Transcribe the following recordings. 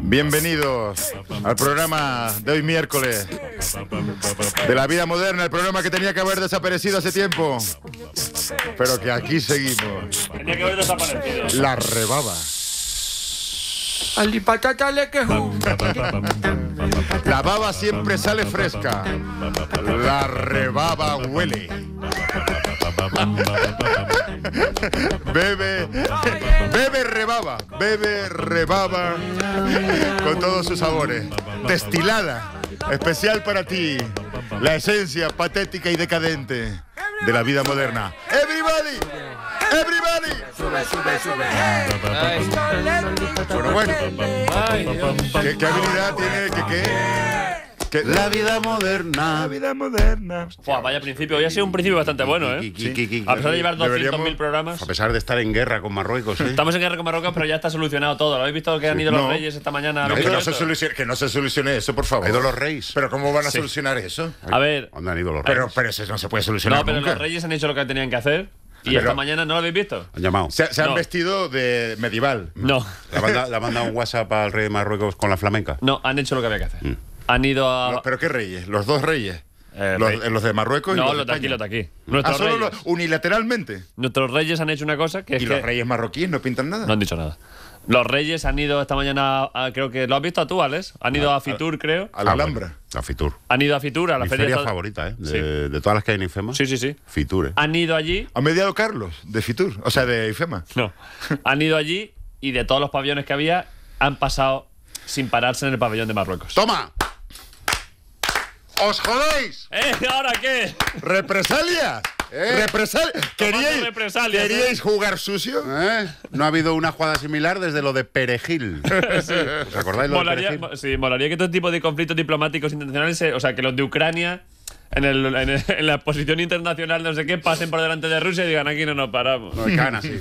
Bienvenidos al programa de hoy miércoles de la vida moderna, el programa que tenía que haber desaparecido hace tiempo, pero que aquí seguimos. La rebaba. La baba siempre sale fresca. La rebaba huele. Bebe, bebe rebaba, bebe rebaba con todos sus sabores. Destilada, especial para ti. La esencia patética y decadente de la vida moderna. Everybody. Everybody. Sube, sube, sube. Hey. bueno. ¿Qué, ¿Qué, habilidad tiene que qué? ¿Qué? La vida moderna. La vida moderna. Fua, vaya principio. Hoy ha sido un principio bastante bueno, ¿eh? A pesar de llevar 200.000 programas. A pesar de estar en guerra con Marruecos. ¿eh? Estamos en guerra con Marruecos, pero ya está solucionado todo. ¿Lo habéis visto que han ido los reyes esta mañana? que, no se solucione, eso, por favor. Han ido los reyes. ¿Pero cómo van a solucionar eso? A ver. ¿Dónde han ido los reyes? Pero, eso no se puede solucionar. No, pero los reyes han hecho lo que tenían que hacer. ¿Y esta mañana no lo habéis visto? Han llamado. Se, han vestido de medieval. No. ¿Le han mandado un WhatsApp al rey de Marruecos con la flamenca? No, han hecho lo que había que hacer. Mm. Han ido a. ¿Pero qué reyes? ¿Los dos reyes? Eh, eh, los, de Marruecos y los, de Los aquí, de aquí. Ah, unilateralmente? Nuestros reyes han hecho una cosa que es ¿Y los reyes marroquíes no pintan nada? No han dicho nada. Los Reyes han ido esta mañana, a, creo que lo has visto tú, Alex. Han ido a, Fitur, creo. A la Alhambra. A Fitur. Han ido a Fitur, a la Mi feria. favorita, ¿eh? De, todas las que hay en IFEMA. Sí, sí, sí. Fitur, ¿eh? Han ido allí. ¿Han mediado Carlos, de Fitur, o sea, de IFEMA. No. han ido allí y de todos los pabellones que había, han pasado sin pararse en el pabellón de Marruecos. ¡Toma! ¡Os jodéis! ¿Eh? ¿Ahora qué? ¡Represalias! Eh. ¿Queríais, ¿eh? jugar sucio? Eh. No ha habido una jugada similar desde lo de Perejil. ¿Os acordáis lo de Perejil? Sí, molaría que todo tipo de conflictos diplomáticos Intencionales, o sea, que los de Ucrania... En, la posición internacional, no sé qué, pasen por delante de Rusia y digan aquí no nos paramos. No, sí.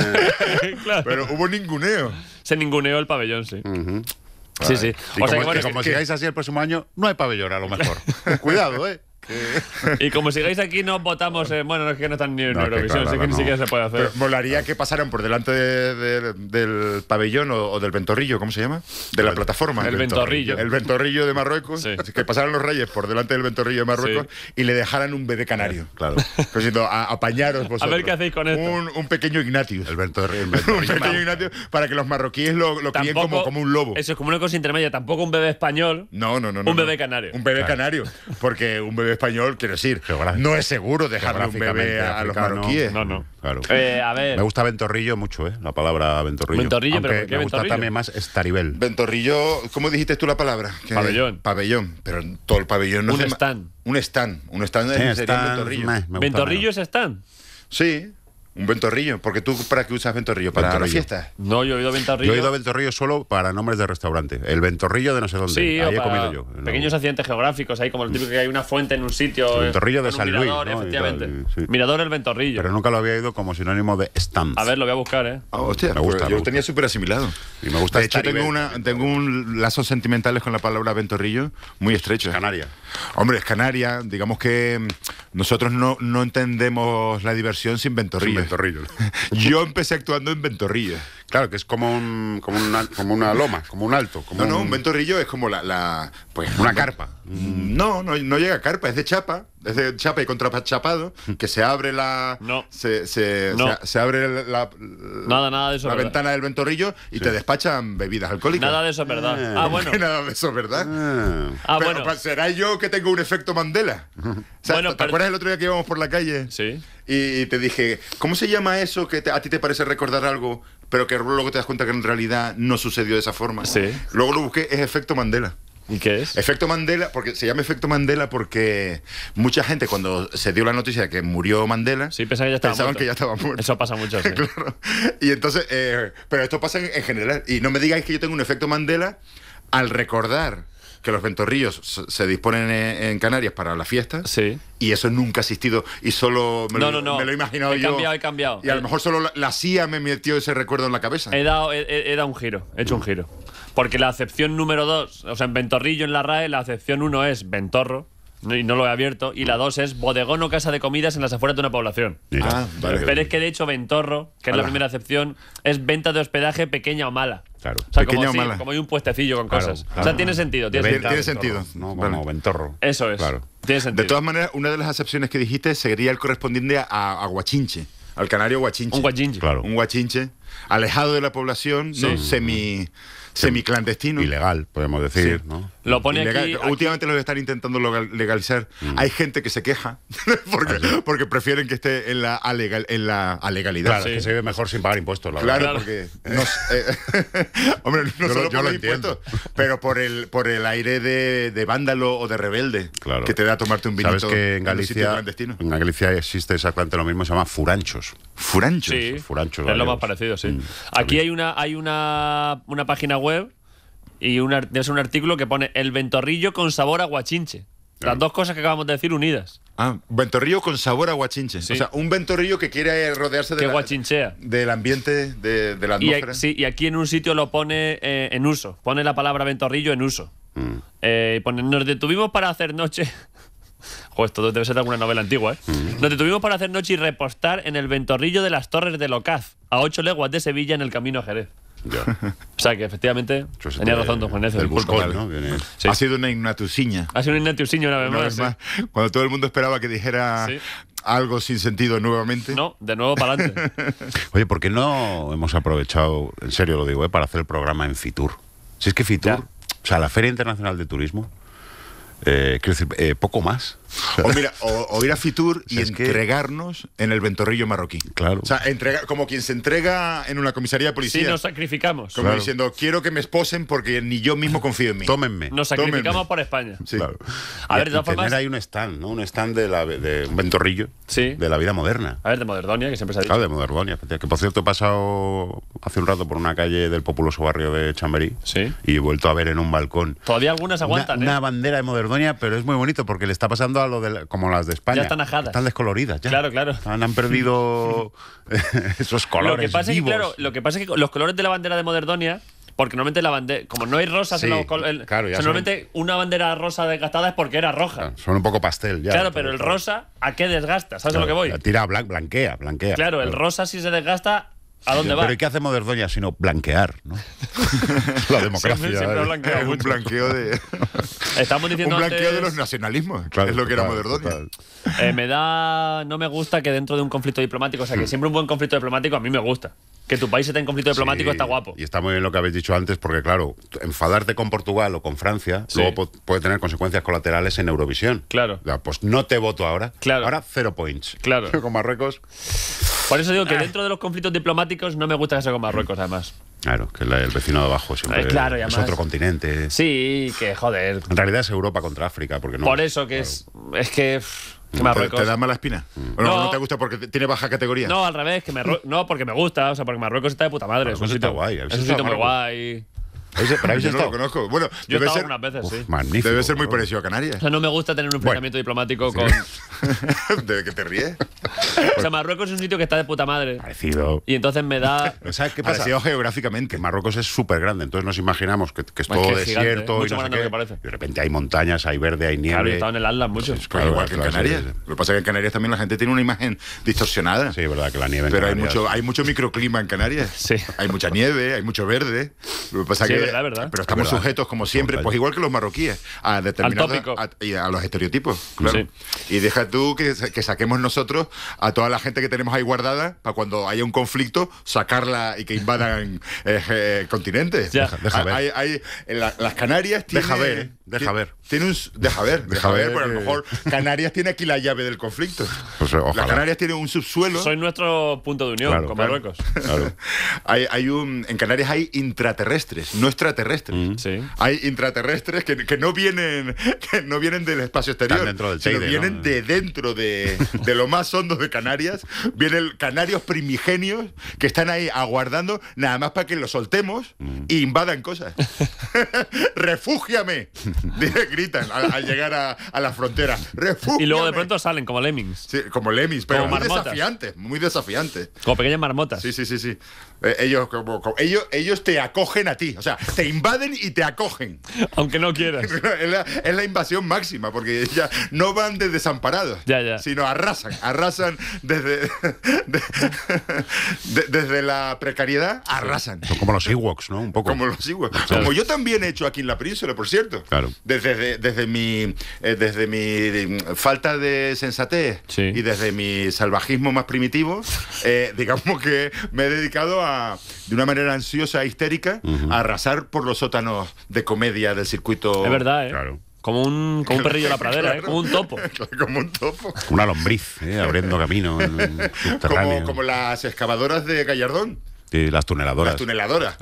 Pero hubo ninguneo. Se ninguneó el pabellón, sí. Sí, sí. o como, sigáis así el próximo año, no hay pabellón, a lo mejor. Cuidado, ¿eh? Y como sigáis aquí, no votamos. bueno, no es que no están ni en Eurovisión, así que ni siquiera se puede hacer. molaría que pasaran por delante del pabellón o, del ventorrillo, ¿cómo se llama? De la plataforma. El ventorrillo. El ventorrillo de Marruecos. Que pasaran los reyes por delante del ventorrillo de Marruecos y le dejaran un bebé canario. Claro. siendo pues a, apañaros vosotros. A ver qué hacéis con esto. Un, pequeño Ignatius. El ventorrillo. un pequeño Ignatius para que los marroquíes lo, lo como, un lobo. Eso es como una cosa intermedia. Tampoco un bebé español. No, no, no. un bebé canario. Un bebé canario. Porque un bebé español, quiero decir, no es seguro dejarle un bebé a, los marroquíes. No, no. Claro. Eh, me gusta ventorrillo mucho, ¿eh? La palabra ventorrillo. Ventorrillo, pero me gusta también más estaribel. Ventorrillo, ¿cómo dijiste tú la palabra? Pabellón. Pabellón, pero todo el pabellón no es. Un stand. Un stand. Un stand, de ventorrillo. ventorrillo es stand. Sí, un ventorrillo, porque tú para qué usas ventorrillo, para fiestas. No, yo he ido a ventorrillo. Yo he ido a ventorrillo solo para nombres de restaurante. El ventorrillo de no sé dónde. Sí, Ahí comido yo. Pequeños accidentes geográficos, ahí como el típico que hay una fuente en un sitio. El eh, ventorrillo de San mirador, Luis. mirador, Efectivamente. Mirador el ventorrillo. Pero nunca lo había ido como sinónimo de stamp. A ver, lo voy a buscar, ¿eh? Ah, hostia, me gusta, pues yo lo tenía súper asimilado. Y me gusta. De hecho, este tengo, una, tengo un lazo sentimentales con la palabra ventorrillo muy estrecho. Canarias. Hombre, es Canarias, digamos que mm, nosotros no, entendemos la diversión sin ventorrillos. Ventorrillo. Yo empecé actuando en Ventorrillo. Claro, que es como, un, como, una, como una loma, como un alto. no, no, un, ventorrillo es como la, la, pues una carpa. Mm, no, no, no llega a carpa, es de chapa, es de chapa y contrapachapado. Mm. que se abre la no. se, abre la, nada, nada la ventana del ventorrillo y te despachan bebidas alcohólicas. Nada de eso es verdad. Eh, ah, bueno. nada de eso es verdad. Ah, ah, ah bueno. será yo que tengo un efecto Mandela. ¿te, acuerdas el otro día que íbamos por la calle? Sí. Y, te dije, ¿cómo se llama eso que a ti te parece recordar algo? pero que luego te das cuenta que en realidad no sucedió de esa forma. Sí. Luego lo busqué, es efecto Mandela. ¿Y qué es? Efecto Mandela, porque se llama efecto Mandela porque mucha gente cuando se dio la noticia de que murió Mandela, sí, pensaban que ya estaba muerto. Eso pasa mucho. Sí. Y entonces, eh, pero esto pasa en, general. Y no me digáis que yo tengo un efecto Mandela al recordar que los ventorrillos se disponen en Canarias para la fiesta. Sí. Y eso nunca ha existido. Y solo me, lo, me lo, he imaginado yo. cambiado, cambiado. Y a lo eh, mejor solo la, CIA me metió ese recuerdo en la cabeza. He dado, he dado un giro, he hecho un giro. Porque la acepción número dos, o sea, en Ventorrillo, en la RAE, la acepción uno es ventorro, y no lo he abierto, y la dos es bodegón o casa de comidas en las afueras de una población. Ah, vale. Pero es que de hecho ventorro, que es la primera acepción, es venta de hospedaje pequeña o mala. Claro. O sea, pequeña como, o mala. como hay un puestecillo con cosas. O sea, tiene sentido. Tiene, ¿tiene sentido. No, bueno, ventorro. Eso es. Claro. De todas maneras, una de las acepciones que dijiste sería el correspondiente a, a guachinche, al canario guachinche. Un guachinche. Claro. Un guachinche alejado de la población, semi clandestino Ilegal, podemos decir, ¿no? Lo pone aquí, Últimamente lo están intentando legalizar. Mm. Hay gente que se queja ah, porque, prefieren que esté en la, en la legalidad, Claro, que se vive mejor sin pagar impuestos, la claro, porque... Eh, hombre, no solo yo impuestos, pero por el, por el aire de, vándalo o de rebelde claro. que te da tomarte un vinito. Sabes que en Galicia, en, Galicia existe exactamente lo mismo, se llama furanchos. ¿Furanchos? furanchos. Es lo más parecido, sí. Mm, aquí hay una, hay una, página web y es un artículo que pone el ventorrillo con sabor a guachinche. Las ah. dos cosas que acabamos de decir unidas. Ah, ventorrillo con sabor a guachinche. O sea, un ventorrillo que quiere rodearse de del ambiente, de, la atmósfera. Y, sí, y aquí en un sitio lo pone eh, en uso. Pone la palabra ventorrillo en uso. Mm. Eh, nos detuvimos para hacer noche esto debe ser alguna novela antigua, ¿eh? Nos mm. detuvimos para hacer noche y repostar en el ventorrillo de las Torres de Locaz, a ocho leguas de Sevilla en el camino a Jerez. O sea que efectivamente tenía razón Don Juan El Ha sido una ignatusiña. Ha sido una ignatusiña una vez, más. Cuando todo el mundo esperaba que dijera algo sin sentido nuevamente. No, de nuevo para adelante. Oye, ¿por qué no hemos aprovechado, en serio lo digo, eh, para hacer el programa en Fitur? Si es que Fitur, o sea, la Feria Internacional de Turismo, eh, quiero decir, eh, poco más. O, mira, o, ir a Fitur y entregarnos en el ventorrillo marroquí. Claro. O sea, entrega, como quien se entrega en una comisaría de policía. Sí, nos sacrificamos. Como diciendo, quiero que me esposen porque ni yo mismo confío en mí. Tómenme. Nos sacrificamos por España. Claro. A ver, de todas formas. hay un stand, ¿no? Un stand de, la, un ventorrillo sí. de la vida moderna. A ver, de Moderdonia, que siempre se ha dicho. Claro, ah, de Moderdonia. Que por cierto, he pasado hace un rato por una calle del populoso barrio de Chamberí sí. y he vuelto a ver en un balcón. Todavía algunas aguantan. ¿eh? Una, bandera de Moderdonia, pero es muy bonito porque le está pasando como las de España. Ya están ajadas. Están descoloridas, Claro, claro. Han, perdido esos colores. Lo que, pasa Es que, lo que pasa es que los colores de la bandera de Moderdonia porque normalmente la bandera, como no hay rosas en los colores, normalmente una bandera rosa desgastada es porque era roja. son un poco pastel, ya. Claro, pero el rosa, ¿a qué desgasta? ¿Sabes lo que voy? La tira blanquea, blanquea. Claro, el rosa si se desgasta ¿A dónde va? Pero ¿y qué hace de sino blanquear, no? La democracia. Siempre, ¿eh? es, un blanqueo de. Estamos diciendo un blanqueo de los nacionalismos, claro, es lo que era éramos eh, me da. No me gusta que dentro de un conflicto diplomático, o sea, que mm. siempre un buen conflicto diplomático a mí me gusta que tu país esté en conflicto diplomático está guapo. Y está muy bien lo que habéis dicho antes, porque claro, enfadarte con Portugal o con Francia luego puede tener consecuencias colaterales en Eurovisión. Claro. pues no te voto ahora. Claro. Ahora cero points. Claro. con Marruecos. Por eso digo que ah. dentro de los conflictos diplomáticos no me gusta que sea con Marruecos, además. Claro, que el vecino de abajo siempre eh, es otro continente. Sí, que joder. En realidad es Europa contra África, porque no. Por eso que es. Es que. ¿Te, da mala espina? ¿O no, te gusta porque tiene baja categoría? No, al revés, que me, no porque me gusta, o sea, porque Marruecos está de puta madre. es un sitio, guay, es un sitio muy guay. ¿Pero yo no lo conozco. Bueno, yo debe he estado ser, veces, Magnífico. Debe ser muy parecido a Canarias. O sea, no me gusta tener un enfrentamiento diplomático con... ¿De que te ríes? o sea, Marruecos es un sitio que está de puta madre. Parecido. Y entonces me da... O sea, qué pasa? Parecido geográficamente. Marruecos es súper grande, entonces nos imaginamos que, es pues todo desierto y de repente hay montañas, hay verde, hay nieve. Claro, yo en el Atlas mucho. Es pues, pues igual que en Canarias. Lo que pasa es que en Canarias también la gente tiene una imagen distorsionada. Sí, es verdad que la nieve Pero hay mucho, hay mucho microclima en Canarias. Sí. Hay mucha nieve, hay mucho verde. Lo que pasa es que pero estamos sujetos, como siempre, pues igual que los marroquíes, a determinados. y a los estereotipos, Y deja tú que, saquemos nosotros a toda la gente que tenemos ahí guardada para cuando haya un conflicto, sacarla y que invadan continentes. Deja, ver. las Canarias Deja ver, deja ver. Tiene un, deja ver, deja, ver, pero a lo mejor Canarias tiene aquí la llave del conflicto. Pues, eh, las Canarias tienen un subsuelo. Soy nuestro punto de unión con Marruecos. hay, hay un, en Canarias hay intraterrestres, no extraterrestres. Hay intraterrestres que, no vienen, no vienen del espacio exterior, sino vienen de dentro de, lo más hondo de Canarias. Vienen canarios primigenios que están ahí aguardando nada más para que los soltemos e invadan cosas. ¡Refúgiame! Gritan al, llegar a, la frontera. ¡Refúgiame! Y luego de pronto salen como lemmings. Sí, como lemmings, pero como marmotas. desafiantes, muy desafiantes. Como pequeñas marmotas. Sí, sí, sí, sí. Eh, ellos, ellos, ellos te acogen a ti, o sea, te invaden y te acogen. Aunque no quieras. es, la, invasión máxima, porque ya no van desamparados, sino arrasan, arrasan desde, desde la precariedad, arrasan. Como los Ewoks, ¿no? Un poco. Como los Ewoks. Como yo también he hecho aquí en la península, por cierto. Claro. Desde, desde, mi, eh, desde mi falta de sensatez y desde mi salvajismo más primitivo, eh, digamos que me he dedicado a de una manera ansiosa e histérica, arrasar por los sótanos de comedia del circuito. Es verdad, ¿eh? Claro. Como un, perrillo de la pradera, ¿eh? como un topo. Como un topo. una lombriz, ¿eh? abriendo camino. como las excavadoras de Gallardón las tuneladoras. Las tuneladoras.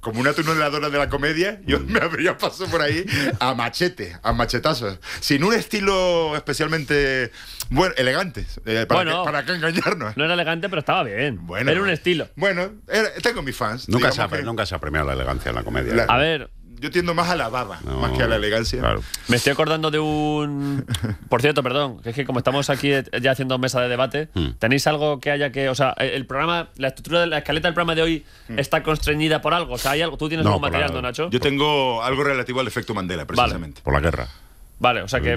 Como una tuneladora de la comedia, yo mm. me habría pasado por ahí a machete, a machetazos. Sin un estilo especialmente bueno, elegante. Eh, para, bueno, para engañarnos. No era elegante, pero estaba bien. Bueno, era un estilo. Bueno, tengo mis fans. Nunca se, ha, nunca se premiado la elegancia en la comedia. A ver, yo tiendo más a la barra, más que a la elegancia. Me estoy acordando de un. Por cierto, perdón, que es que como estamos aquí ya haciendo mesa de debate, hmm. ¿tenéis algo que haya que. O sea, el programa, la estructura de la escaleta del programa de hoy hmm. está constreñida por algo? O sea, hay algo. ¿Tú tienes algún material, don Nacho? Yo tengo algo relativo al efecto Mandela, precisamente. Por la guerra. Vale, o sea que.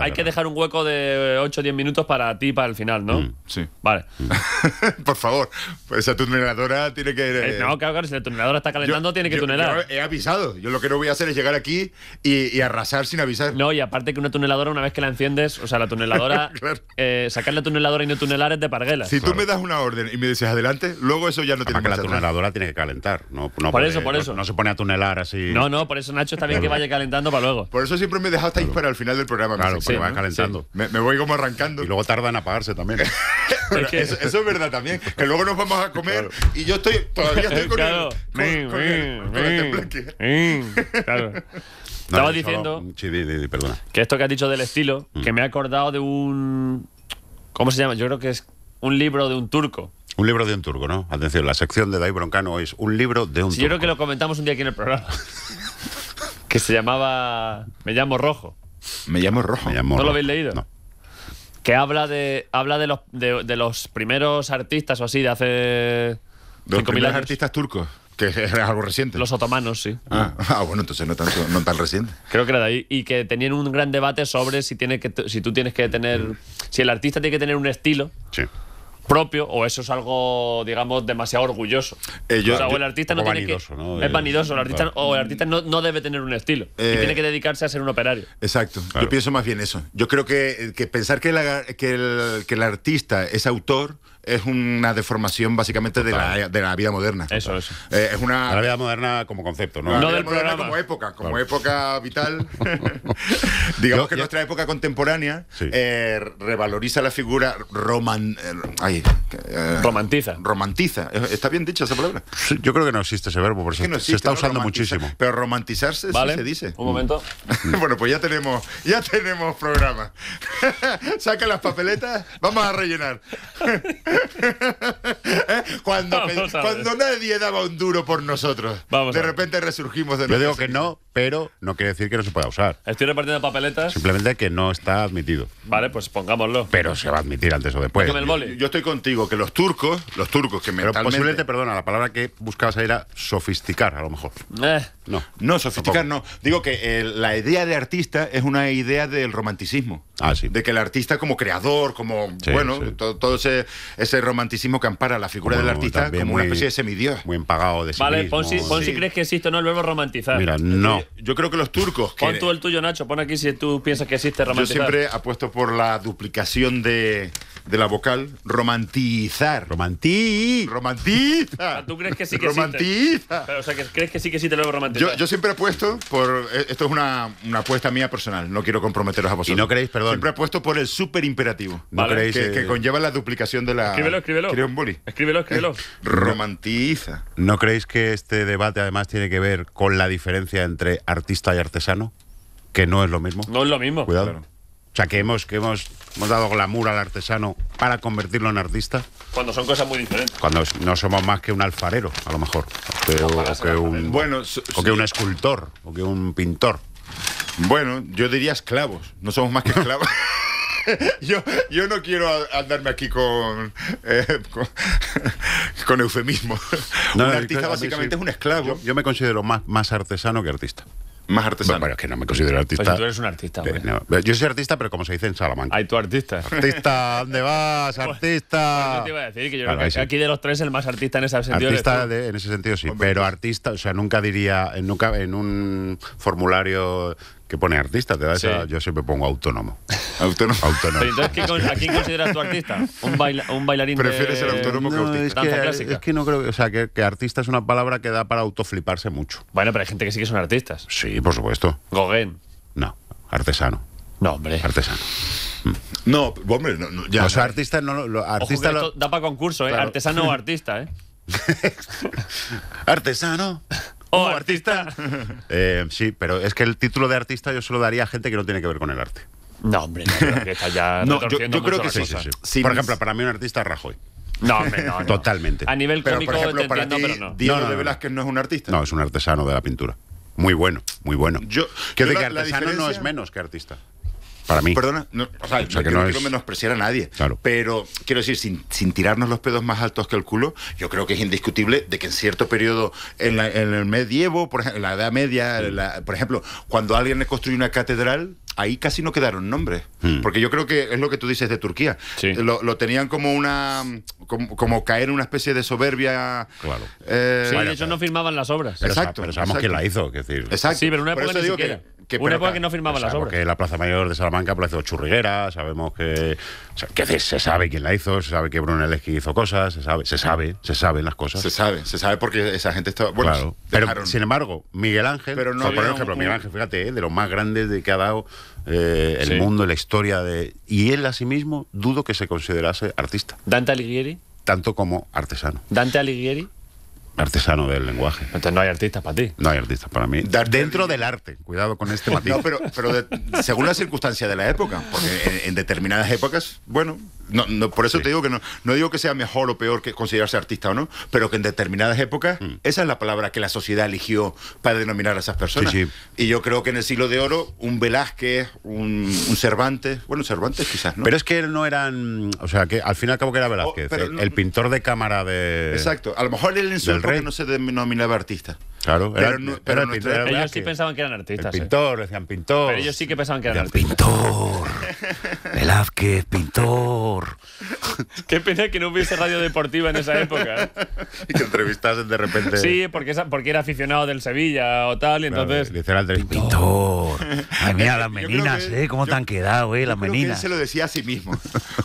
Hay que dejar un hueco de 8 o 10 minutos para ti para el final, ¿no? Mm, sí. Vale. Mm. Por favor, pues esa tuneladora tiene que. Eh, no, claro, claro, si la tuneladora está calentando, tiene que tunelar. Yo he avisado. Yo lo que no voy a hacer es llegar aquí y, arrasar sin avisar. No, y aparte que una tuneladora, una vez que la enciendes, o sea, la tuneladora. claro. Eh, sacar la tuneladora y no tunelar es de parguela. Si tú me das una orden y me dices adelante, luego eso ya no tiene que la tuneladora tiene que calentar. No, por eso, por eso. No, se pone a tunelar así. No, no, por eso Nacho está bien que vaya calentando para luego. Por eso siempre me esta al final del programa. Claro, va calentando. Me, voy como arrancando. Y luego tardan a apagarse también. eso, es verdad también. Que luego nos vamos a comer y yo estoy todavía estoy con claro. el, Claro. Estaba diciendo que esto que has dicho del estilo, mm. que me ha acordado de un... ¿Cómo se llama? Yo creo que es un libro de un turco. Un libro de un turco, ¿no? Atención, la sección de Dai Broncano es un libro de un turco. Yo creo que lo comentamos un día aquí en el programa. que se llamaba Me llamo Rojo. Me llamo Rojo. Me ¿No lo habéis leído? No. Que habla de habla de los, de, los primeros artistas o así de hace. De los primeros artistas turcos. Que era algo reciente. Los otomanos, sí. Ah, ah bueno, entonces no, tan reciente. Creo que era de ahí. Y que tenían un gran debate sobre si, tiene que, si tú tienes que tener. Si el artista tiene que tener un estilo. Sí propio o eso es algo, digamos, demasiado orgulloso. Eh, o sea, o el artista no tiene que. Es eh, vanidoso. El artista, O el artista no, debe tener un estilo. y eh, tiene que dedicarse a ser un operario. Exacto. Yo pienso más bien eso. Yo creo que, pensar que, que, el, que el artista es autor es una deformación básicamente de la, de la vida moderna. Eso, eso. Eh, es una... La vida moderna como concepto, ¿no? Como época, como época vital. Digamos que nuestra época contemporánea eh, revaloriza la figura roman... Eh, romantiza. Romantiza. ¿Está bien dicha esa palabra? yo creo que no existe ese verbo, por eso no se está usando muchísimo. Pero romantizarse sí se dice. Un momento. bueno, pues ya tenemos, ya tenemos programa. Saca las papeletas, vamos a rellenar. ¿Eh? cuando, cuando nadie daba un duro por nosotros. de repente resurgimos de Yo digo que no, pero no quiere decir que no se pueda usar. Estoy repartiendo papeletas. Simplemente que no está admitido. Vale, pues pongámoslo. Pero se va a admitir antes o después. Yo, estoy contigo, que los turcos, los turcos que me Pero posiblemente, perdona, la palabra que buscabas era sofisticar, a lo mejor. Eh. No. No, sofisticar no. Digo que eh, la idea de artista es una idea del romanticismo. Ah, De que el artista como creador, como, bueno, todo ese ese romanticismo que ampara la figura del artista como una especie de semidios. Muy empagado de sí Vale, mismo. si pon crees que existe no el verbo romantizar. Mira, no. Yo creo que los turcos. Pon tú el tuyo, Nacho. Pon aquí si tú piensas que existe romantizar. Yo siempre apuesto por la duplicación de, de la vocal. Romantizar. Romantí. Romantiza. Ah, ¿Tú crees que sí que Romantiza. Pero, o sea, ¿crees que sí que existe el verbo romantizar? Yo, siempre apuesto por. Eh, esto es una, una, apuesta mía personal. No quiero comprometeros a vosotros. Y no creéis, perdón. Siempre apuesto por el super imperativo. ¿no vale. creéis, que conlleva la duplicación de la Escríbelo, escríbelo. Escribe un Escríbelo, escríbelo. Romantiza. ¿No creéis que este debate además tiene que ver con la diferencia entre artista y artesano? Que no es lo mismo. No es lo mismo. Cuidado. O sea, que hemos, hemos, dado glamour al artesano para convertirlo en artista. Cuando son cosas muy diferentes. Cuando no somos más que un alfarero, a lo mejor. o, que bueno, que un escultor, o que un pintor. Bueno, yo diría esclavos. No somos más que esclavos. yo, yo no quiero andarme aquí con, eh, con, eufemismo. un artista básicamente es un esclavo. Yo, me considero más, más artesano que artista. Más artesano. Bueno, es que no me considero artista. Pues tú eres un artista. Eh, yo soy artista, pero como se dice en Salamanca. Ay, tú artista. Artista, ¿dónde vas? Artista. yo te iba a decir que yo creo que aquí de los tres el más artista en ese sentido. Artista en ese sentido sí, pero pues. artista, o sea, nunca diría, nunca en un formulario que pone artista, te da yo siempre pongo autónomo. Autónomo. autónomo. entonces, ¿a quién consideras tu artista? ¿Un, bailarín Prefieres ser autónomo no, que autista. Es que, es que, no creo, o sea, que, artista es una palabra que da para autofliparse mucho. Bueno, pero hay gente que sí que son artistas. Sí, por supuesto. goguen No, artesano. No, hombre. Artesano. Mm. No, hombre, no, ya. O sea, artista no lo, artista da para concurso, ¿eh? Artesano o artista, ¿eh? artesano Oh, ¡Oh, artista! Eh, sí, pero es que el título de artista yo se lo daría a gente que no tiene que ver con el arte. No, hombre, no, que está ya no, yo, creo que sí, sí, Por ejemplo, para mí un artista es Rajoy. No, hombre, no, Totalmente. A nivel pero, por ejemplo, para ti, pero no. Diego de Velázquez no es un artista. No, es un artesano de la pintura. Muy bueno, muy bueno. Yo, que artesano no es menos que artista. Para mí. Perdona, no, o quiero menospreciar a nadie. Pero quiero decir, sin, sin, tirarnos los pedos más altos que el culo, yo creo que es indiscutible de que en cierto periodo, en, el medievo, por ejemplo, en la Edad Media, por ejemplo, cuando alguien le construye una catedral, ahí casi no quedaron nombres. Hmm. Porque yo creo que es lo que tú dices de Turquía. Lo, tenían como una. Como, caer en una especie de soberbia. Claro. Eh, sí, de hecho no firmaban las obras. Pero exacto. Pero sabemos quién la hizo. decir. Exacto. Sí, pero una época Que, una época que no firmaban las obras. Porque la Plaza Mayor de Salamanca sido Churriguera, sabemos que. O sea, que se sabe quién la hizo, se sabe que Brunelleschi hizo cosas, se sabe, se sabe, se saben las cosas. Se sabe, se sabe porque esa gente estaba. Bueno, claro. Pero, sin embargo, Miguel Ángel. Pero no, por ejemplo, Miguel Ángel, fíjate, eh, de los más grandes de que ha dado eh, el mundo, la historia de... Y él a sí mismo dudo que se considerase artista. ¿Dante Alighieri? Tanto como artesano. ¿Dante Alighieri? artesano del lenguaje. Entonces no hay artista para ti. No hay artista para mí. Dentro del arte, cuidado con este matiz. No, pero, pero según las circunstancia de la época, porque en, determinadas épocas, bueno, no, no, por eso te digo que no, no digo que sea mejor o peor que considerarse artista o no, pero que en determinadas épocas, mm. esa es la palabra que la sociedad eligió para denominar a esas personas. Y yo creo que en el siglo de oro, un Velázquez, un, un, Cervantes, bueno, Cervantes quizás, ¿no? Pero es que no eran, o sea, que al fin final cabo que era oh, Velázquez, el, pintor de cámara de... Exacto, a lo mejor él en su no se denominaba artista. Claro, pero, ellos sí pensaban que eran artistas. El ¿eh? pintor, decían pintor. Pero ellos sí que pensaban que eran Pintor, Velázquez, pintor. Qué pena que no hubiese radio deportiva en esa época. ¿eh? y que entrevistasen de repente. Sí, porque, porque era aficionado del Sevilla o tal, y entonces. Claro, pintor. Ay, mira, las meninas, ¿eh? ¿Cómo te han quedado, eh? Las meninas. Él se lo decía a sí mismo.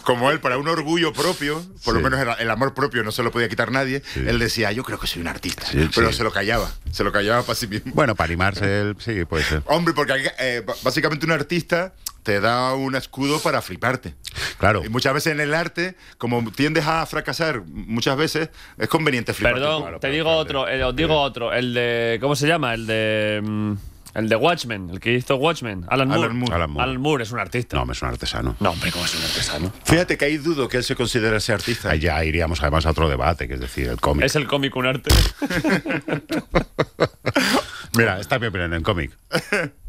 Como él, para un orgullo propio, por lo menos el, el, amor propio no se lo podía quitar nadie, él decía, yo creo que soy un artista. pero se lo callaba. Se lo callaba para sí mismo. Bueno, para animarse él, sí, puede ser. Hombre, porque eh, básicamente un artista te da un escudo para fliparte. Claro. Y muchas veces en el arte, como tiendes a fracasar muchas veces, es conveniente fliparte. Perdón, te digo otro, eh, os digo otro, el de, ¿cómo se llama? El de... Mm, el de Watchmen, el que hizo Watchmen, Alan Moore. Alan Moore, es un artista. No, es un artesano. No, hombre, ¿cómo es un artesano? Fíjate que hay dudo que él se considere ese artista. Ya iríamos además a otro debate, que es decir, el cómic. ¿Es el cómic un arte? Mira, está bien, pero en el cómic.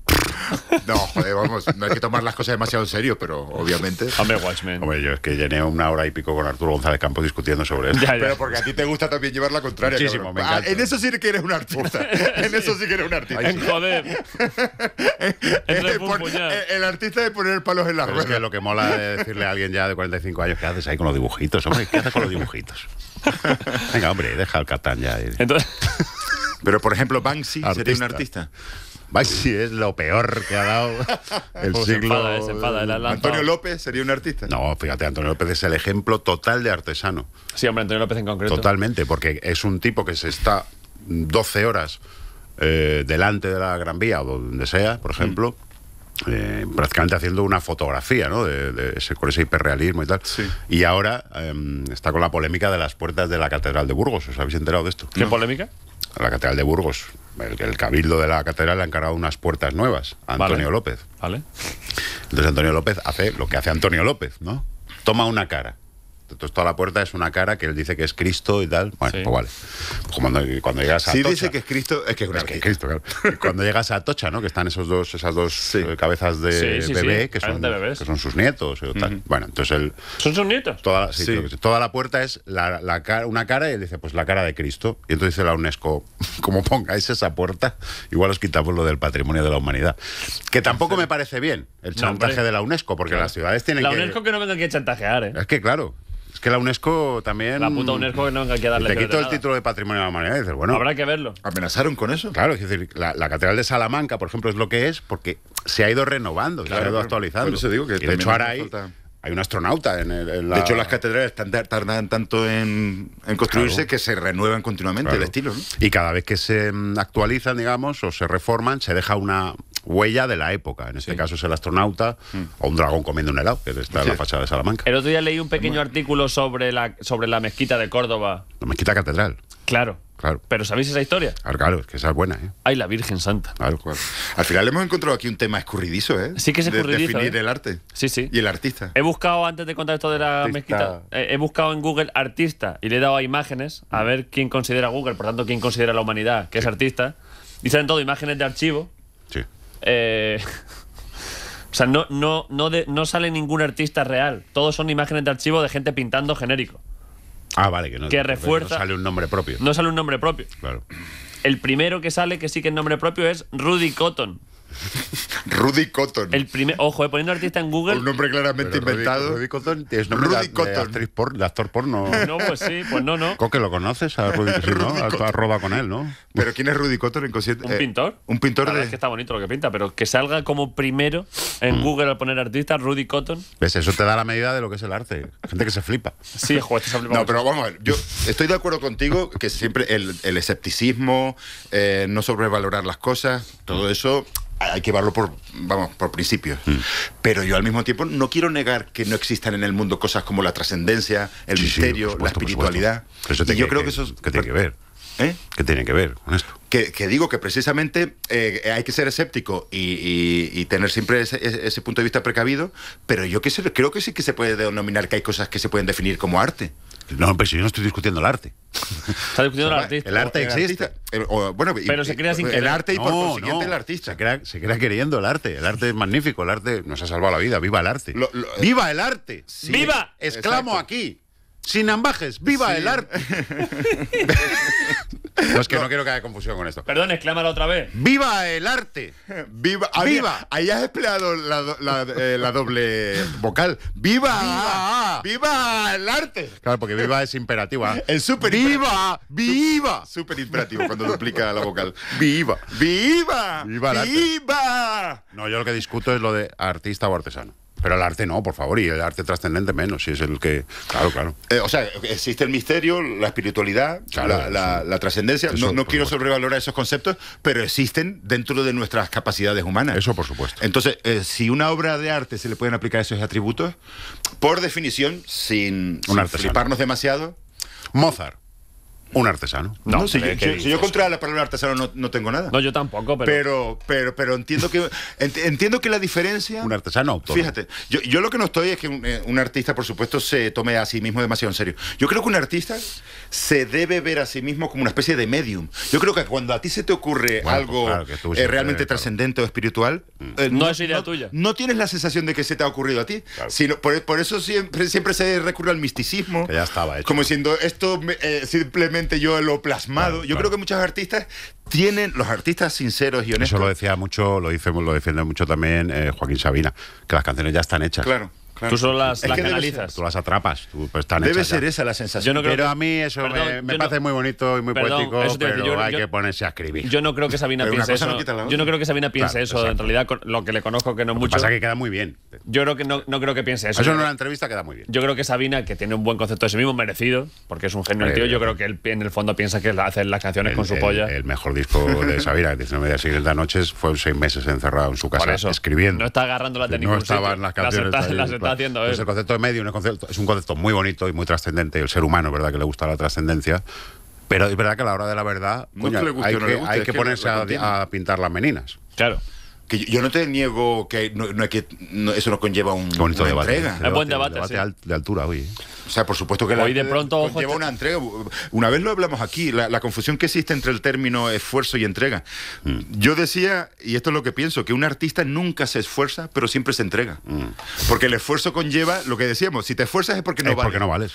No, joder, vamos, no hay que tomar las cosas demasiado en serio, pero obviamente. Hombre, Watchmen. Hombre, yo es que llené una hora y pico con Arturo González Campos discutiendo sobre eso. Pero porque a ti te gusta también llevar la contraria. Muchísimo, ah, en eso sí que eres un artista. En eso sí que eres un artista. joder. Eh, eh, el, artista de poner palos en la rueda. Es que lo que mola es decirle a alguien ya de 45 años, que haces ahí con los dibujitos? Hombre, ¿qué haces con los dibujitos? Venga, hombre, deja el Catán ya. Entonces... Pero, por ejemplo, Banksy sería un artista es lo peor que ha dado el siglo. Antonio López sería un artista. No, fíjate, Antonio López es el ejemplo total de artesano. Sí, hombre, Antonio López en concreto. Totalmente, porque es un tipo que se está 12 horas eh, delante de la Gran Vía o donde sea, por ejemplo. Eh, prácticamente haciendo una fotografía ¿no? de, ese, con ese hiperrealismo y tal. Y ahora em, está con la polémica de las puertas de la Catedral de Burgos. ¿Os habéis enterado de esto? ¿Qué polémica? La Catedral de Burgos. El, cabildo de la catedral ha encargado unas puertas nuevas a Antonio López. Vale. Entonces Antonio López hace lo que hace Antonio López, ¿no? Toma una cara entonces toda la puerta es una cara que él dice que es Cristo y tal. Bueno, pues vale. Pues cuando, llegas a Sí dice que es Cristo, es que claro. cuando llegas a Tocha, ¿no? Que están esos dos, esas dos eh, cabezas de bebé que son, sus nietos. Eh, bueno, entonces él... ¿Son sus nietos? Toda, toda la puerta es una cara y él dice, pues la cara de Cristo. Y entonces dice la UNESCO, como pongáis esa puerta, igual os quitamos lo del patrimonio de la humanidad. Que tampoco me parece bien el chantaje de la UNESCO, porque las ciudades tienen que... La UNESCO que, no tenga que chantajear, ¿eh? Es que claro, es que la UNESCO también. La puta UNESCO que no venga darle. Te quito el título de Patrimonio de la Humanidad. bueno, Habrá que verlo. Amenazaron con eso. Claro, es decir, la, Catedral de Salamanca, por ejemplo, es lo que es porque se ha ido renovando, se ha ido actualizando. de hecho, ahora hay. un astronauta en, el, De hecho, las catedrales tardan tanto en, construirse que se renuevan continuamente el estilo. ¿no? Y cada vez que se mm, actualizan, digamos, o se reforman, se deja una, huella de la época. En este caso es el astronauta mm. o un dragón comiendo un helado, que está en la fachada de Salamanca. El otro día leí un pequeño artículo sobre la, sobre la mezquita de Córdoba. La mezquita catedral. Claro. Claro. Pero ¿sabéis esa historia? Claro, es que esa es buena, ¿eh? Ay, la Virgen Santa. Claro, Al final hemos encontrado aquí un tema escurridizo, ¿eh? Sí que es escurridizo. definir ¿eh? el arte. Sí, sí. Y el artista. He buscado, antes de contar esto de la mezquita, eh, he buscado en Google artista y le he dado a imágenes a mm. ver quién considera Google, por tanto, quién considera la humanidad que es artista. Y salen todo imágenes de archivo eh, o sea, no, no, no, no sale ningún artista real. Todos son imágenes de archivo de gente pintando genérico. Ah, vale, que no, no sale un nombre propio. No sale un nombre propio. Claro. El primero que sale que sí que es nombre propio es Rudy Cotton, Rudy Cotton. El primer, ojo, eh, poniendo artista en Google. Un nombre claramente inventado. Rudy, Cotton es por, actor porno. No, pues sí, pues no, no. que lo conoces a Rudy, ¿no? Arroba con él, ¿no? Pero ¿quién es Rudy Cotton en Un eh, pintor. Un pintor de. Es que está bonito lo que pinta, pero que salga como primero en mm. Google al poner artista Rudy Cotton. ¿Ves? Eso te da la medida de lo que es el arte. Gente que se flipa. Sí, joder, este No, pero vamos a ver. Yo estoy de acuerdo contigo que siempre el, escepticismo, eh, no sobrevalorar las cosas, todo eso hay que llevarlo por, vamos, por principios. Mm. Pero yo al mismo tiempo no quiero negar que no existan en el mundo cosas como la trascendencia, el misterio, la espiritualidad. yo creo que eso ¿Qué tiene que ver? ¿Eh? ¿Qué tiene que ver con esto? Que, digo que precisamente eh, hay que ser escéptico y, tener siempre ese, punto de vista precavido, pero yo creo que sí que se puede denominar que hay cosas que se pueden definir como arte. No, pero yo no estoy discutiendo el arte. Está discutiendo el artista. El arte existe. El artista. Eh, bueno, pero se crea sin El arte y por consiguiente el artista. Se crea, queriendo el arte. El arte es magnífico. El arte nos ha salvado la vida. ¡Viva el arte! ¡Viva el arte! ¡Viva! Exclamo aquí. Sin ambajes, viva el arte. es que no. quiero que haya confusión con esto. Perdón, exclámala otra vez. ¡Viva el arte! ¡Viva! Ah, ¡Viva! Ahí has empleado la, eh, doble vocal. ¡Viva! ¡Viva! el arte! Claro, porque viva es imperativa. ¿ah? El super ¡Viva! ¡Viva! super imperativo cuando duplica la vocal. ¡Viva! ¡Viva! ¡Viva! ¡Viva! No, yo lo que discuto es lo de artista o artesano. Pero el arte no, por favor, y el arte trascendente menos, si es el que... Claro, claro. Eh, o sea, existe el misterio, la espiritualidad, la, trascendencia. No, quiero sobrevalorar esos conceptos, pero existen dentro de nuestras capacidades humanas. Eso, por supuesto. Entonces, eh, si una obra de arte se le pueden aplicar esos atributos, por definición, sin, sin demasiado... Mozart un artesano. No, si, yo, contra la palabra artesano no, no, tengo nada. No, yo tampoco, pero... Pero, pero, entiendo, que, entiendo que la diferencia... Un artesano autor. Fíjate, yo, yo, lo que no estoy es que eh, un, artista, por supuesto, se tome a sí mismo demasiado en serio. Yo creo que un artista se debe ver a sí mismo como una especie de medium. Yo creo que cuando a ti se te ocurre algo eh, realmente trascendente o espiritual... Mm. Eh, no, es idea tuya. No tienes la sensación de que se te ha ocurrido a ti. Sino, por, eso siempre, siempre se recurre al misticismo. ya estaba hecho. Como diciendo, esto simplemente yo lo plasmado. yo creo que muchos artistas tienen, los artistas sinceros y honestos. Eso lo decía mucho, lo, hice, lo defiende mucho también eh, Joaquín Sabina, que las canciones ya están hechas. Claro. Tú solo las, canalizas. tú las atrapas. Pues, debe ser esa la sensación. pero a mí eso me, parece muy bonito y muy poético, pero hay que ponerse a escribir. Yo no creo que Sabina piense eso. yo no creo que Sabina piense eso. En realidad, lo que le conozco que no lo mucho. pasa que queda muy bien. Yo creo que no, creo que piense eso. Eso en una entrevista queda muy bien. Yo creo que Sabina, que tiene un buen concepto de sí mismo, merecido, porque es un genio el tío, yo creo que él en el fondo piensa que hace las canciones con su polla. El mejor disco de Sabina, Que 19 días y de noches, fue seis meses encerrado en su casa escribiendo. No está agarrando la técnica. No estaban las canciones es pues el concepto de medio es, concepto, es un concepto muy bonito y muy trascendente. El ser humano, ¿verdad? Que le gusta la trascendencia. Pero es verdad que a la hora de la verdad, hay, que, ponerse a, a pintar las meninas. Claro que yo, no te niego que no, que eso no conlleva un, una debate, entrega. Es buen debate. de altura, hoy. ¿eh? O sea, por supuesto que Hoy de pronto, conlleva una entrega. Una vez lo hablamos aquí, la, confusión que existe entre el término esfuerzo y entrega. Mm. Yo decía, y esto es lo que pienso, que un artista nunca se esfuerza, pero siempre se entrega. Mm. Porque el esfuerzo conlleva lo que decíamos, si te esfuerzas es porque no es porque no vales.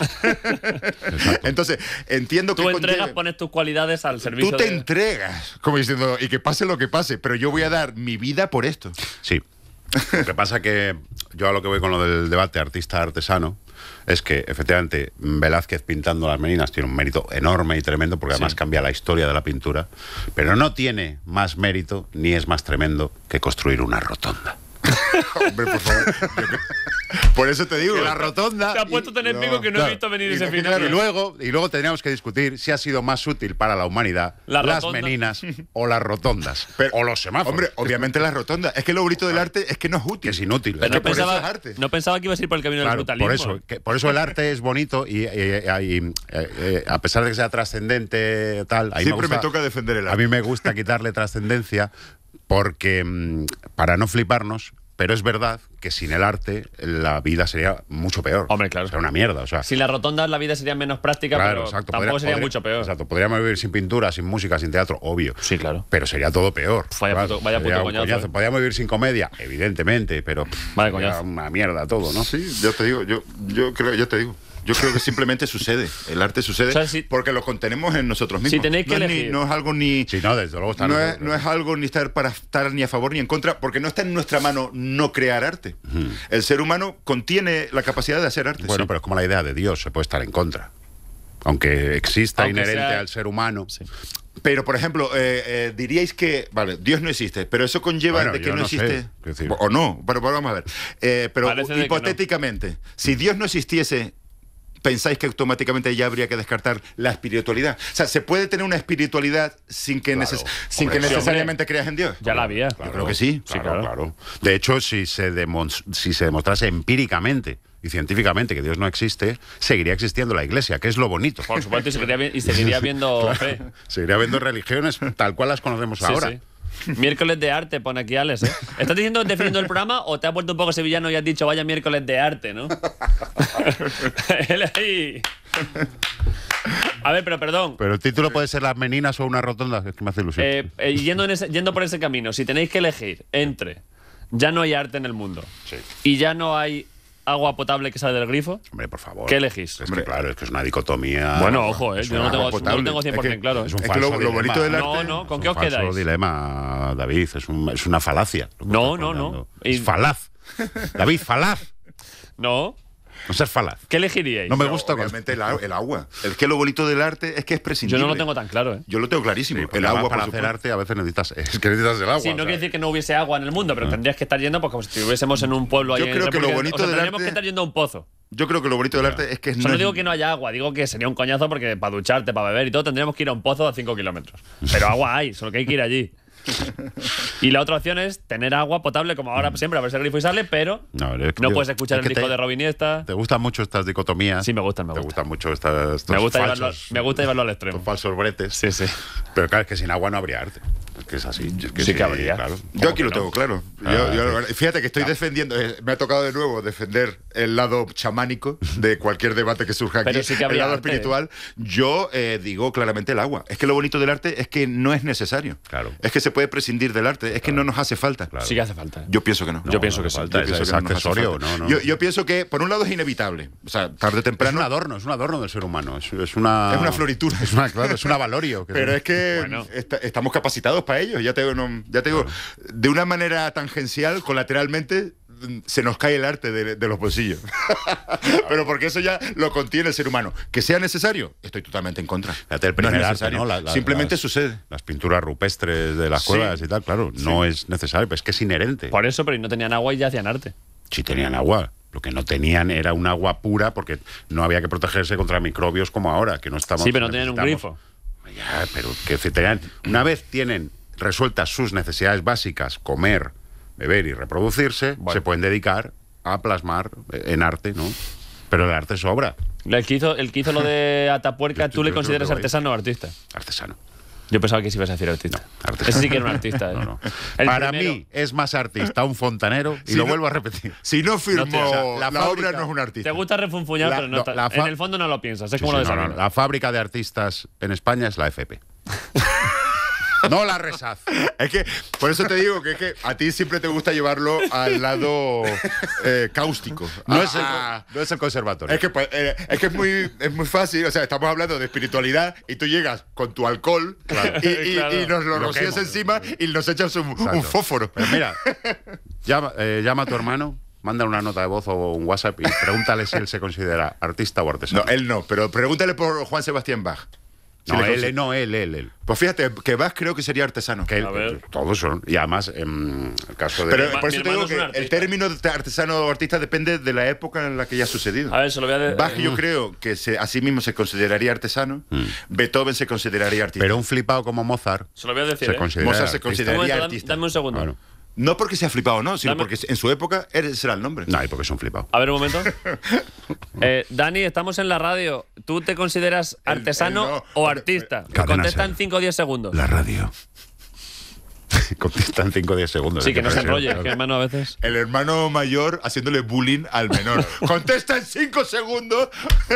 Entonces, entiendo Tú que... Tú entregas, pones tus cualidades al servicio Tú te entregas, como diciendo, y que pase lo que pase, pero yo voy a dar mi vida por esto. Sí. Lo que pasa que yo a lo que voy con lo del debate artista-artesano es que efectivamente Velázquez pintando las meninas tiene un mérito enorme y tremendo porque además cambia la historia de la pintura, pero no tiene más mérito ni es más tremendo que construir una rotonda. Hombre, por favor. por eso te digo, la rotonda. Se ha puesto tan que no he visto venir ese final. y luego, y luego tendríamos que discutir si ha sido más útil para la humanidad las meninas o las rotondas. o los semáforos. Hombre, obviamente las rotondas. Es que lo bonito del arte es que no es útil. es inútil. Pero no, pensaba, que ibas a ir por el camino del brutalismo. Por eso, por eso el arte es bonito y, eh, eh, a pesar de que sea trascendente, tal. Siempre me, me, toca defender el arte. A mí me gusta quitarle trascendencia porque mm, para no fliparnos, pero es verdad que sin el arte la vida sería mucho peor. Hombre, claro. sería una mierda. O sea, sin las rotondas la vida sería menos práctica, pero tampoco sería mucho peor. Exacto, podríamos vivir sin pintura, sin música, sin teatro, obvio. Sí, claro. Pero sería todo peor. vaya, puto, vaya eh. Podríamos vivir sin comedia, evidentemente, pero pff, una mierda todo, ¿no? Sí, yo te digo, yo, yo creo, yo te digo. Yo creo que simplemente sucede. El arte sucede porque lo contenemos en nosotros mismos. no, es no es algo ni. no, es, algo ni estar para estar ni a favor ni en contra, porque no está en nuestra mano no crear arte. El ser humano contiene la capacidad de hacer arte. Bueno, pero es como la idea de Dios, se puede estar en contra. Aunque exista inherente al ser humano. Pero, por ejemplo, eh, eh, diríais que, vale, Dios no existe, pero eso conlleva de que no, existe. o no, pero, vamos a ver. Eh, pero hipotéticamente, si mm. Dios no existiese pensáis que automáticamente ya habría que descartar la espiritualidad. O sea, se puede tener una espiritualidad sin que, sin que necesariamente creas en Dios. Ya la había. Claro, creo que sí. claro. De hecho, si se, si se demostrase empíricamente y científicamente que Dios no existe, seguiría existiendo la Iglesia, que es lo bonito. Por supuesto, y seguiría, y seguiría viendo fe. Seguiría viendo religiones tal cual las conocemos ahora. Sí. Miércoles de arte, pone aquí Alex. ¿eh? ¿Estás diciendo definiendo el programa o te has vuelto un poco sevillano y has dicho vaya miércoles de arte, ¿no? Él ahí. A ver, pero perdón. Pero el título puede ser Las meninas o una rotonda, es que me hace ilusión. Eh, eh, yendo, por ese camino, si tenéis que elegir entre ya no hay arte en el mundo y ya no hay agua potable que sale del grifo? Hombre, por favor. ¿Qué elegís? Es que, claro, es que es una dicotomía. Bueno, ojo, ¿eh? yo no, tengo, no tengo 100% claro. Eh. Es un falso lo, bonito del arte. No, no, ¿con qué os quedáis? Es un dilema, David, es una falacia. No, no, no. Es falaz. David, falaz. No. No ser falaz. ¿Qué elegiríais? No me gusta. realmente el, agua. Es que lo bonito del arte es que es prescindible. Yo no lo tengo tan claro, ¿eh? Yo lo tengo clarísimo. el agua para hacer arte a veces necesitas, necesitas el agua. Sí, no quiere decir que no hubiese agua en el mundo, pero ah. tendrías que estar yendo como si estuviésemos en un pueblo ahí Yo creo que lo bonito del tendríamos que estar yendo a un pozo. Yo creo que lo bonito del arte es que no digo que no haya agua, digo que sería un coñazo porque para ducharte, para beber y todo, tendríamos que ir a un pozo a 5 kilómetros. Pero agua hay, solo que hay que ir allí y la otra opción es tener agua potable, como ahora mm. siempre, a ver si el grifo y sale, pero no, puedes escuchar el disco de Robin ¿Te gustan mucho estas dicotomías? Sí, me gustan, me gustan. mucho estas, me gusta llevarlo, Me gusta al extremo. Con falsos bretes. Sí, sí. Pero claro, es que sin agua no habría arte es así. sí, Yo aquí lo tengo claro. Ah, fíjate que estoy ah. defendiendo, eh, me ha tocado de nuevo defender el lado chamánico de cualquier debate que surja aquí, el lado ¿eh? espiritual. Yo eh, digo claramente el agua. Es que lo bonito del arte es que no es necesario. Claro. Es que se puede prescindir del arte, es que no nos hace falta. Sí que hace falta. Yo pienso que no. yo pienso que Falta. Yo pienso es, que accesorio, no, yo, pienso que, por un lado, es inevitable. O sea, tarde o temprano. Es un adorno, es un adorno del ser humano. Es, una. Es una floritura. Es una, claro, es un Pero es que estamos capacitados para ya te, ya de una manera tangencial, colateralmente, se nos cae el arte de, los bolsillos. Pero porque eso ya lo contiene el ser humano. Que sea necesario, estoy totalmente en contra. Simplemente sucede. Las pinturas rupestres de las cuevas y tal, claro, no es necesario, pero es que es inherente. Por eso, pero no tenían agua y ya hacían arte. Sí tenían agua. Lo que no tenían era un agua pura porque no había que protegerse contra microbios como ahora, que no estamos... Sí, pero no tenían un grifo. pero que Una vez tienen resueltas sus necesidades básicas, comer, beber y reproducirse, se pueden dedicar a plasmar eh, en arte, ¿no? Pero el arte sobra. El que el que hizo lo de Atapuerca, ¿tú le consideras artesano o artista? Artesano. Yo pensaba que sí ibas a decir artista. Ese sí que era un artista. ¿eh? Para mí es más artista un fontanero, y lo vuelvo a repetir. Si no firmó la, obra, no es un artista. Te gusta refunfuñar, pero en el fondo no lo piensas. Es como La fábrica de artistas en España es la FP. No la resaz. Es que, por eso te digo que es que a ti siempre te gusta llevarlo al lado eh, cáustico. No, es el, ah. conservatorio. Pues, eh, es que, es, muy, es muy fácil. O sea, estamos hablando de espiritualidad y tú llegas con tu alcohol y, nos lo, rocías encima y nos echas un, fósforo. Pero mira, eh, llama a tu hermano manda una nota de voz o un WhatsApp y pregúntale si él se considera artista o artesano. No, él no, pero pregúntale por Juan Sebastián Bach no, él, no, él, él, Pues fíjate, que Bach creo que sería artesano. Que todos son. Y además, en el caso de. Pero por eso te digo que el término de artesano o artista depende de la época en la que haya sucedido. A ver, se lo voy a decir. Bach, yo mm. creo que se, a sí mismo se consideraría artesano. Mm. Beethoven se consideraría artista. Pero un flipado como Mozart. Se lo voy a decir. ¿eh? Mozart se consideraría artista. dame un segundo. Bueno. No porque sea flipado, no, sino porque en su época será era el nombre. No, y porque son flipados. A ver un momento. Eh, Dani, estamos en la radio. ¿Tú te consideras artesano o artista? Contesta en 5 o 10 segundos. La radio. Contesta en 5 o 10 segundos. Sí, ¿eh? que no se enrolle, hermano a veces. El hermano mayor haciéndole bullying al menor. ¡Contesta en 5 segundos!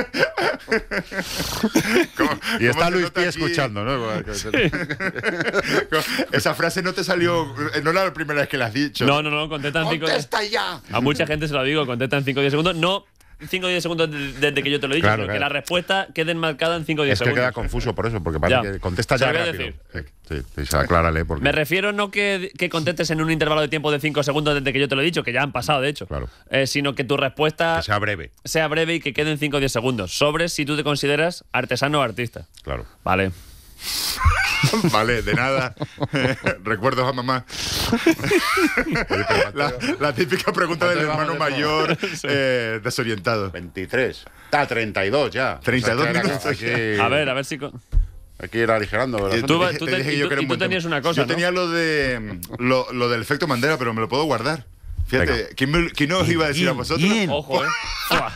y está Luis Pía escuchando, ¿no? Esa frase no te salió, eh, no era la primera vez que la has dicho. No, no, no, contesta ¡Contesta ya! A mucha gente se lo digo, contesta en 5 o segundos. No 5 o 10 segundos desde que yo te lo he dicho, que la respuesta quede enmarcada en 5 o 10 segundos. Es queda confuso por eso, porque parece ya. que contesta ya eh, Sí, aclárale. Me refiero no que, que, contestes en un intervalo de tiempo de 5 segundos desde que yo te lo he dicho, que ya han pasado, de hecho. Eh, sino que tu respuesta. sea breve. Sea breve y que quede en 5 o 10 segundos. Sobre si tú te consideras artesano o artista. Claro. Vale. vale, de nada. Recuerdos a mamá. la, típica pregunta del hermano mayor eh, desorientado. 23. Está 32 ya. 32 minutos. A ver, a ver si... Aquí era aligerando. Tú, tenías una cosa. Yo tenía lo, de, lo, del efecto bandera, pero me lo puedo guardar. Fíjate, ¿quién, no os iba a decir a vosotros? Ojo, ¿eh?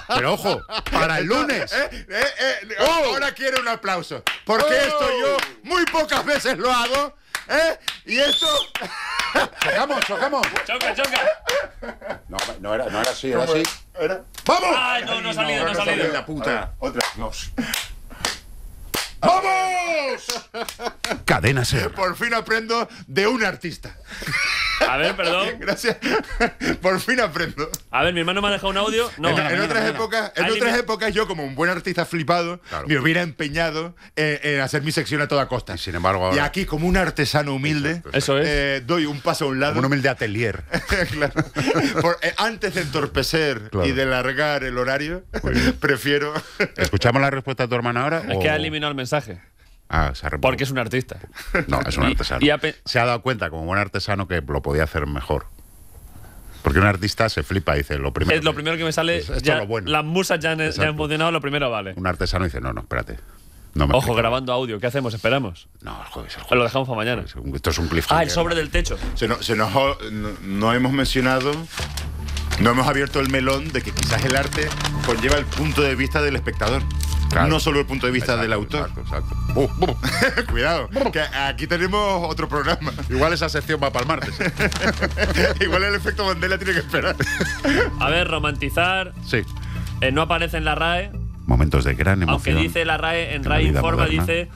Pero ojo, para el lunes. Eh, eh, eh, eh oh. Ahora quiero un aplauso. Porque oh. esto yo muy pocas veces lo hago. ¿Eh? Y esto. ¡Chocamos, chocamos! ¡Choca, choca! No, no, era, no era así, era así. ¡Vamos! ¡Ay, no, no ha salido, no ha salido! La puta. Otra, dos. ¡Vamos! Cadena Ser. Por fin aprendo de un artista. A ver, perdón. Gracias. Por fin aprendo. A ver, mi hermano me ha dejado un audio. No, en, otras, épocas, en otras épocas, yo como un buen artista flipado, me hubiera empeñado eh, en, hacer mi sección a toda costa. Y sin embargo, ahora... Y aquí, como un artesano humilde, Eso eh, doy un paso a un lado. un humilde atelier. claro. Eh, antes de entorpecer y de largar el horario, prefiero. ¿Escuchamos la respuesta de tu hermana ahora? Es que ha eliminado el mensaje. Ah, Porque es un artista. No, es un artesano. se ha dado cuenta como buen artesano que lo podía hacer mejor. Porque un artista se flipa y dice, lo primero... Es lo primero que me sale, es, lo bueno. las musas ya han, funcionado, lo primero vale. Un artesano dice, no, no, espérate. No Ojo, grabando audio, ¿qué hacemos? ¿Esperamos? No, el jueves, el Lo dejamos para mañana. Esto es un cliffhanger. Ah, el sobre del techo. no hemos mencionado no hemos abierto el melón de que quizás el arte conlleva el punto de vista del espectador. No solo el punto de vista del autor. Cuidado, que aquí tenemos otro programa. Igual esa sección va para el martes. Igual el efecto Mandela tiene que esperar. A ver, romantizar. Sí. Eh, no aparece en la RAE. Momentos de gran emoción. Aunque dice la RAE, en RAE Informa dice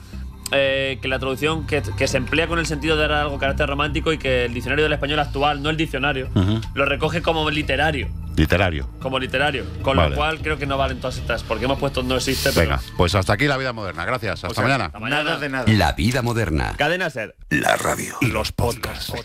eh, que la traducción que, se emplea con el sentido de dar algo carácter romántico y que el diccionario del español actual, no el diccionario, lo recoge como literario. Literario. Como literario. Con lo cual creo que no valen todas estas, porque hemos puesto no existe. Pero... Venga, pues hasta aquí la vida moderna. Gracias. Hasta, pues mañana. Nada de nada. La vida moderna. Cadena Ser. La radio. Y Los podcasts.